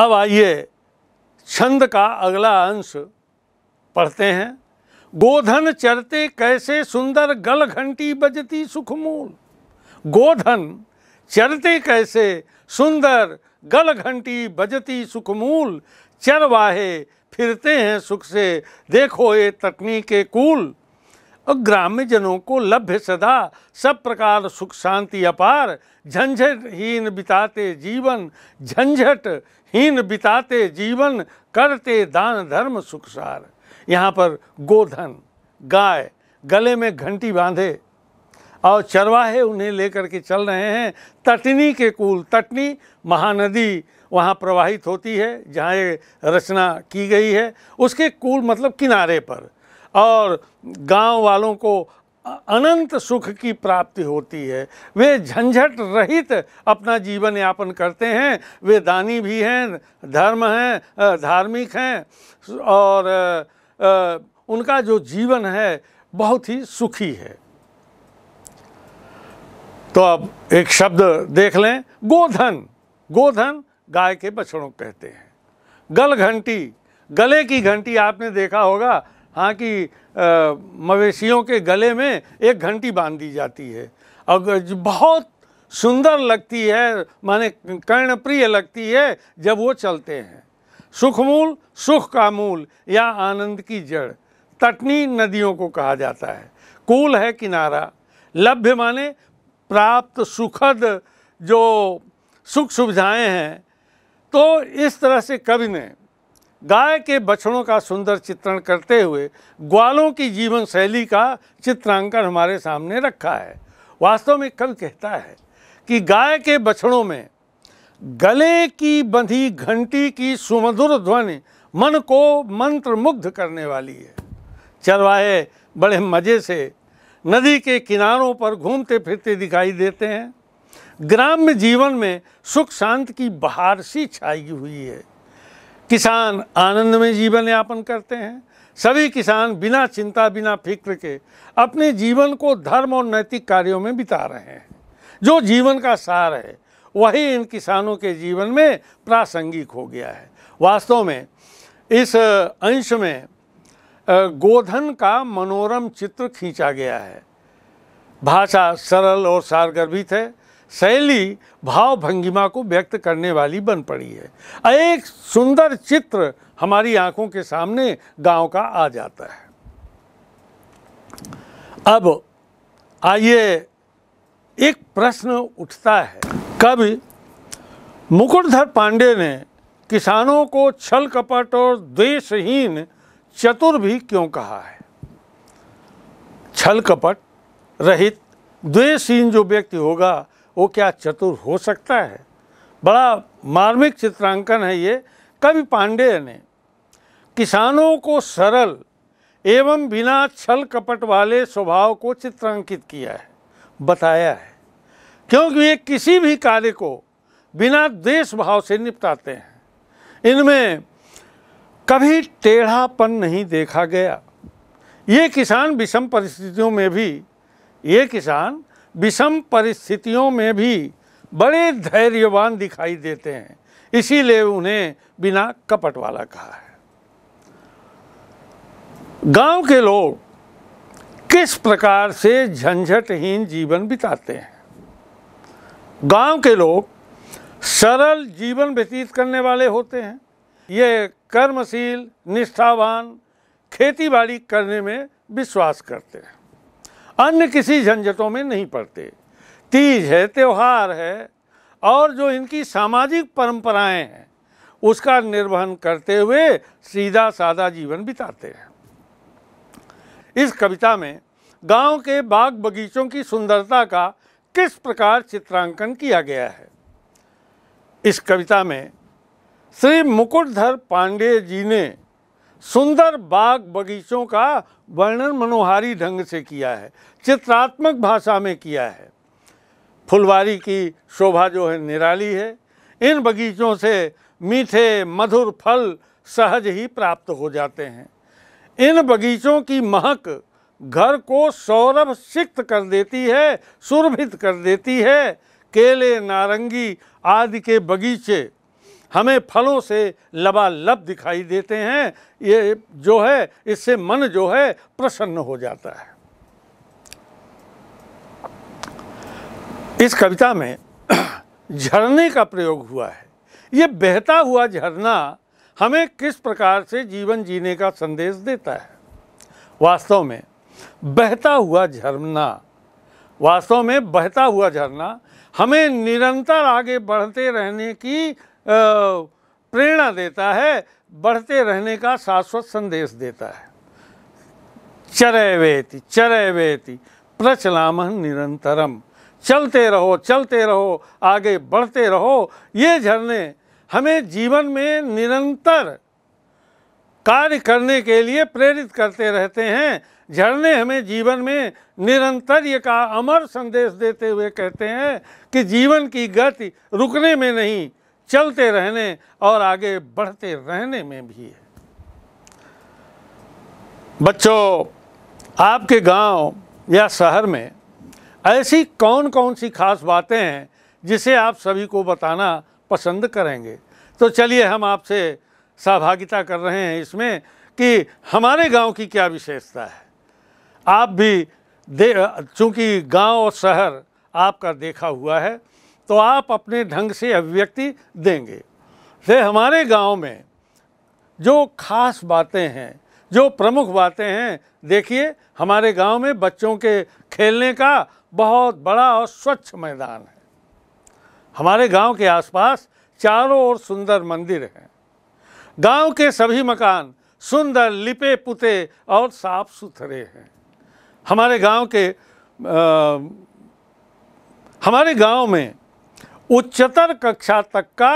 अब आइए छंद का अगला अंश पढ़ते हैं गोधन चरते कैसे सुंदर गल घंटी बजती सुखमूल गोधन चरते कैसे सुंदर गल घंटी बजती सुखमूल चरवाहे फिरते हैं सुख से देखो ये तकनीक के कूल और ग्राम्यजनों को लभ्य सदा सब प्रकार सुख शांति अपार झंझट हीन बिताते जीवन झंझट हीन बिताते जीवन करते दान धर्म सुखसार यहाँ पर गोधन गाय गले में घंटी बांधे और चरवाहे उन्हें लेकर के चल रहे हैं तटनी के कुल तटनी महानदी वहाँ प्रवाहित होती है जहाँ ये रचना की गई है उसके कुल मतलब किनारे पर और गांव वालों को अनंत सुख की प्राप्ति होती है वे झंझट रहित अपना जीवन यापन करते हैं वे दानी भी हैं धर्म हैं धार्मिक हैं और उनका जो जीवन है बहुत ही सुखी है तो अब एक शब्द देख लें गोधन गोधन गाय के बछड़ों कहते हैं गल घंटी गले की घंटी आपने देखा होगा हाँ कि मवेशियों के गले में एक घंटी बांध दी जाती है और बहुत सुंदर लगती है माने कर्णप्रिय लगती है जब वो चलते हैं सुखमूल सुख का मूल या आनंद की जड़ तटनी नदियों को कहा जाता है कूल है किनारा लभ्य माने प्राप्त सुखद जो सुख सुविधाएं हैं तो इस तरह से कवि ने गाय के बछड़ों का सुंदर चित्रण करते हुए ग्वालों की जीवन शैली का चित्रांकन हमारे सामने रखा है वास्तव में कवि कहता है कि गाय के बछड़ों में गले की बंधी घंटी की सुमधुर ध्वनि मन को मंत्र मुग्ध करने वाली है चरवाहे बड़े मज़े से नदी के किनारों पर घूमते फिरते दिखाई देते हैं ग्राम्य जीवन में सुख शांत की बहार सी छाई हुई है किसान आनंद में जीवन यापन करते हैं सभी किसान बिना चिंता बिना फिक्र के अपने जीवन को धर्म और नैतिक कार्यों में बिता रहे हैं जो जीवन का सार है वही इन किसानों के जीवन में प्रासंगिक हो गया है वास्तव में इस अंश में गोधन का मनोरम चित्र खींचा गया है भाषा सरल और सारगर्भित है शैली भाव भंगिमा को व्यक्त करने वाली बन पड़ी है एक सुंदर चित्र हमारी आंखों के सामने गांव का आ जाता है अब आइए एक प्रश्न उठता है कवि मुकुटधर पांडे ने किसानों को छल कपट और द्वेषहीन चतुर भी क्यों कहा है छल कपट रहित द्वेषहीन जो व्यक्ति होगा वो क्या चतुर हो सकता है बड़ा मार्मिक चित्रांकन है ये कवि पांडेय ने किसानों को सरल एवं बिना छल कपट वाले स्वभाव को चित्रांकित किया है बताया है क्योंकि ये किसी भी कार्य को बिना देश भाव से निपटाते हैं इनमें कभी टेढ़ापन नहीं देखा गया ये किसान विषम परिस्थितियों में भी ये किसान विषम परिस्थितियों में भी बड़े धैर्यवान दिखाई देते हैं इसीलिए उन्हें बिना कपट वाला कहा है गांव के लोग किस प्रकार से झंझटहीन जीवन बिताते हैं गांव के लोग सरल जीवन व्यतीत करने वाले होते हैं ये कर्मशील निष्ठावान खेतीबाड़ी करने में विश्वास करते हैं अन्य किसी झंझटों में नहीं पड़ते तीज है त्यौहार है और जो इनकी सामाजिक परंपराएं हैं उसका निर्वहन करते हुए सीधा साधा जीवन बिताते हैं इस कविता में गांव के बाग बगीचों की सुंदरता का किस प्रकार चित्रांकन किया गया है इस कविता में श्री मुकुटधर पांडे जी ने सुंदर बाग बगीचों का वर्णन मनोहारी ढंग से किया है चित्रात्मक भाषा में किया है फुलवारी की शोभा जो है निराली है इन बगीचों से मीठे मधुर फल सहज ही प्राप्त हो जाते हैं इन बगीचों की महक घर को सौरभ सिक्त कर देती है सुरभित कर देती है केले नारंगी आदि के बगीचे हमें फलों से लबालब दिखाई देते हैं ये जो है इससे मन जो है प्रसन्न हो जाता है इस कविता में झरने का प्रयोग हुआ है ये बहता हुआ झरना हमें किस प्रकार से जीवन जीने का संदेश देता है वास्तव में बहता हुआ झरना वास्तव में बहता हुआ झरना हमें निरंतर आगे बढ़ते रहने की प्रेरणा देता है बढ़ते रहने का शाश्वत संदेश देता है चरय वेति चरय वेति प्रचलाम निरंतरम चलते रहो चलते रहो आगे बढ़ते रहो ये झरने हमें जीवन में निरंतर कार्य करने के लिए प्रेरित करते रहते हैं झरने हमें जीवन में निरंतर ये का अमर संदेश देते हुए कहते हैं कि जीवन की गति रुकने में नहीं चलते रहने और आगे बढ़ते रहने में भी है बच्चों आपके गांव या शहर में ऐसी कौन कौन सी खास बातें हैं जिसे आप सभी को बताना पसंद करेंगे तो चलिए हम आपसे सहभागिता कर रहे हैं इसमें कि हमारे गांव की क्या विशेषता है आप भी दे चूँकि गाँव और शहर आपका देखा हुआ है तो आप अपने ढंग से अभिव्यक्ति देंगे से हमारे गांव में जो खास बातें हैं जो प्रमुख बातें हैं देखिए हमारे गांव में बच्चों के खेलने का बहुत बड़ा और स्वच्छ मैदान है हमारे गांव के आसपास चारों ओर सुंदर मंदिर हैं गांव के सभी मकान सुंदर लिपे पुते और साफ सुथरे हैं हमारे गांव के आ, हमारे गांव में उच्चतर कक्षा तक का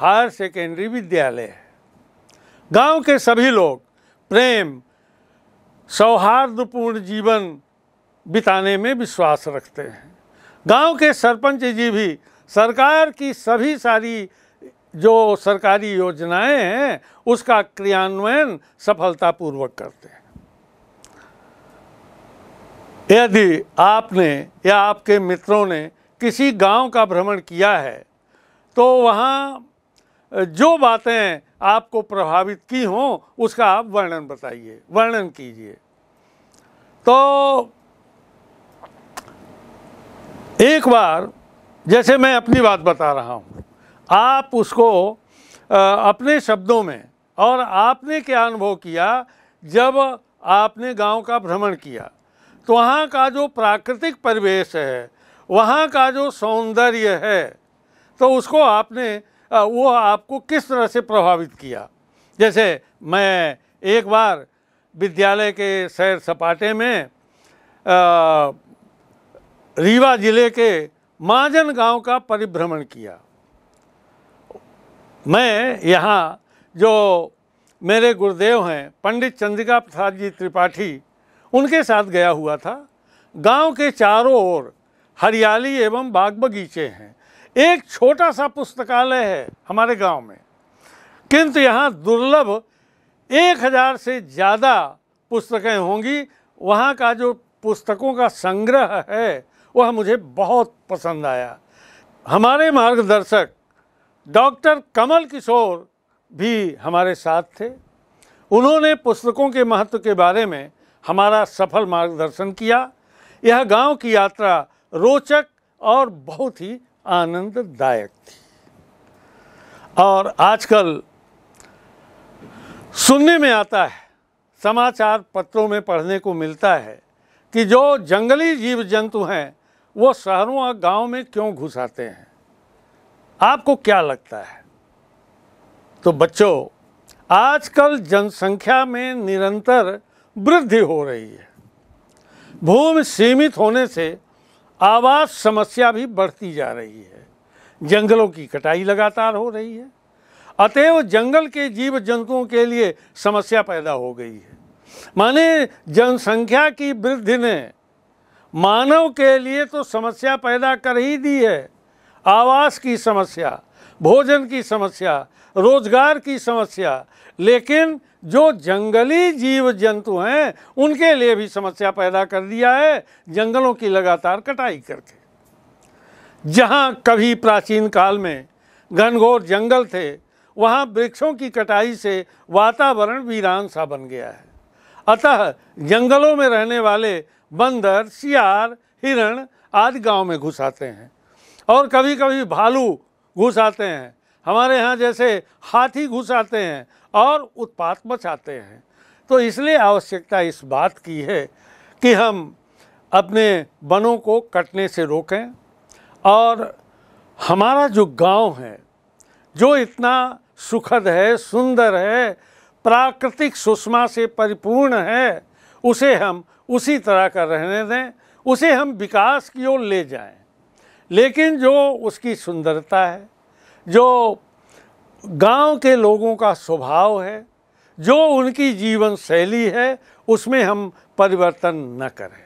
हायर सेकेंडरी विद्यालय है गांव के सभी लोग प्रेम सौहार्दपूर्ण जीवन बिताने में विश्वास रखते हैं गांव के सरपंच जी भी सरकार की सभी सारी जो सरकारी योजनाएं हैं उसका क्रियान्वयन सफलतापूर्वक करते हैं यदि आपने या आपके मित्रों ने किसी गांव का भ्रमण किया है तो वहाँ जो बातें आपको प्रभावित की हों उसका आप वर्णन बताइए वर्णन कीजिए तो एक बार जैसे मैं अपनी बात बता रहा हूँ आप उसको अपने शब्दों में और आपने क्या अनुभव किया जब आपने गांव का भ्रमण किया तो वहाँ का जो प्राकृतिक परिवेश है वहाँ का जो सौंदर्य है तो उसको आपने वो आपको किस तरह से प्रभावित किया जैसे मैं एक बार विद्यालय के सैर सपाटे में आ, रीवा जिले के माजन गांव का परिभ्रमण किया मैं यहाँ जो मेरे गुरुदेव हैं पंडित चंद्रिका प्रसाद जी त्रिपाठी उनके साथ गया हुआ था गांव के चारों ओर हरियाली एवं बाग बगीचे हैं एक छोटा सा पुस्तकालय है हमारे गांव में किंतु यहाँ दुर्लभ एक हज़ार से ज़्यादा पुस्तकें होंगी वहाँ का जो पुस्तकों का संग्रह है वह मुझे बहुत पसंद आया हमारे मार्गदर्शक डॉक्टर कमल किशोर भी हमारे साथ थे उन्होंने पुस्तकों के महत्व के बारे में हमारा सफल मार्गदर्शन किया यह गांव की यात्रा रोचक और बहुत ही आनंददायक थी और आजकल सुनने में आता है समाचार पत्रों में पढ़ने को मिलता है कि जो जंगली जीव जंतु हैं वो शहरों और गांव में क्यों घुस आते हैं आपको क्या लगता है तो बच्चों आजकल जनसंख्या में निरंतर वृद्धि हो रही है भूमि सीमित होने से आवास समस्या भी बढ़ती जा रही है जंगलों की कटाई लगातार हो रही है अतएव जंगल के जीव जंतुओं के लिए समस्या पैदा हो गई है माने जनसंख्या की वृद्धि ने मानव के लिए तो समस्या पैदा कर ही दी है आवास की समस्या भोजन की समस्या रोजगार की समस्या लेकिन जो जंगली जीव जंतु हैं उनके लिए भी समस्या पैदा कर दिया है जंगलों की लगातार कटाई करके जहां कभी प्राचीन काल में घनघोर जंगल थे वहां वृक्षों की कटाई से वातावरण वीरान सा बन गया है अतः जंगलों में रहने वाले बंदर सियार हिरण आदि गांव में घुस आते हैं और कभी कभी भालू घुस आते हैं हमारे यहाँ जैसे हाथी घुस आते हैं और उत्पात मचाते हैं तो इसलिए आवश्यकता इस बात की है कि हम अपने वनों को कटने से रोकें और हमारा जो गांव है जो इतना सुखद है सुंदर है प्राकृतिक सुषमा से परिपूर्ण है उसे हम उसी तरह का रहने दें उसे हम विकास की ओर ले जाएं लेकिन जो उसकी सुंदरता है जो गांव के लोगों का स्वभाव है जो उनकी जीवन शैली है उसमें हम परिवर्तन न करें